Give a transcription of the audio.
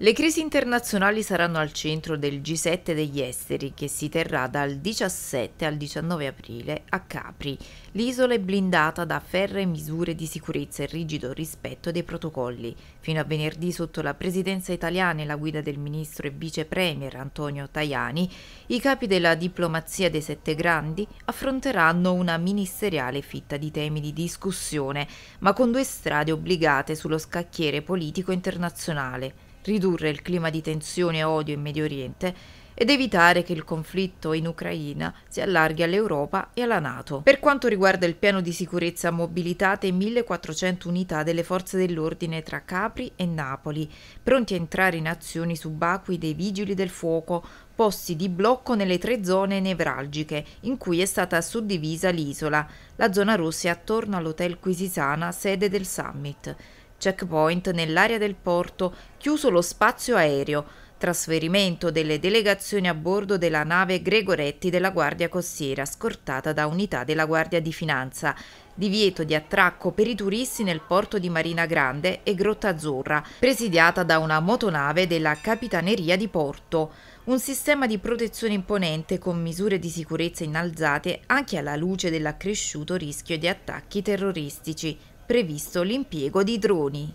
Le crisi internazionali saranno al centro del G7 degli esteri che si terrà dal 17 al 19 aprile a Capri. L'isola è blindata da ferre misure di sicurezza e rigido rispetto dei protocolli. Fino a venerdì sotto la presidenza italiana e la guida del ministro e vice premier Antonio Tajani, i capi della diplomazia dei sette grandi affronteranno una ministeriale fitta di temi di discussione, ma con due strade obbligate sullo scacchiere politico internazionale ridurre il clima di tensione e odio in Medio Oriente ed evitare che il conflitto in Ucraina si allarghi all'Europa e alla Nato. Per quanto riguarda il piano di sicurezza mobilitate 1400 unità delle forze dell'ordine tra Capri e Napoli, pronti a entrare in azioni subacquei dei vigili del fuoco, posti di blocco nelle tre zone nevralgiche in cui è stata suddivisa l'isola, la zona rossa è attorno all'hotel Quisisana, sede del summit. Checkpoint nell'area del porto, chiuso lo spazio aereo, trasferimento delle delegazioni a bordo della nave Gregoretti della Guardia Costiera, scortata da unità della Guardia di Finanza, divieto di attracco per i turisti nel porto di Marina Grande e Grotta Azzurra, presidiata da una motonave della Capitaneria di Porto. Un sistema di protezione imponente con misure di sicurezza innalzate anche alla luce dell'accresciuto rischio di attacchi terroristici, previsto l'impiego di droni.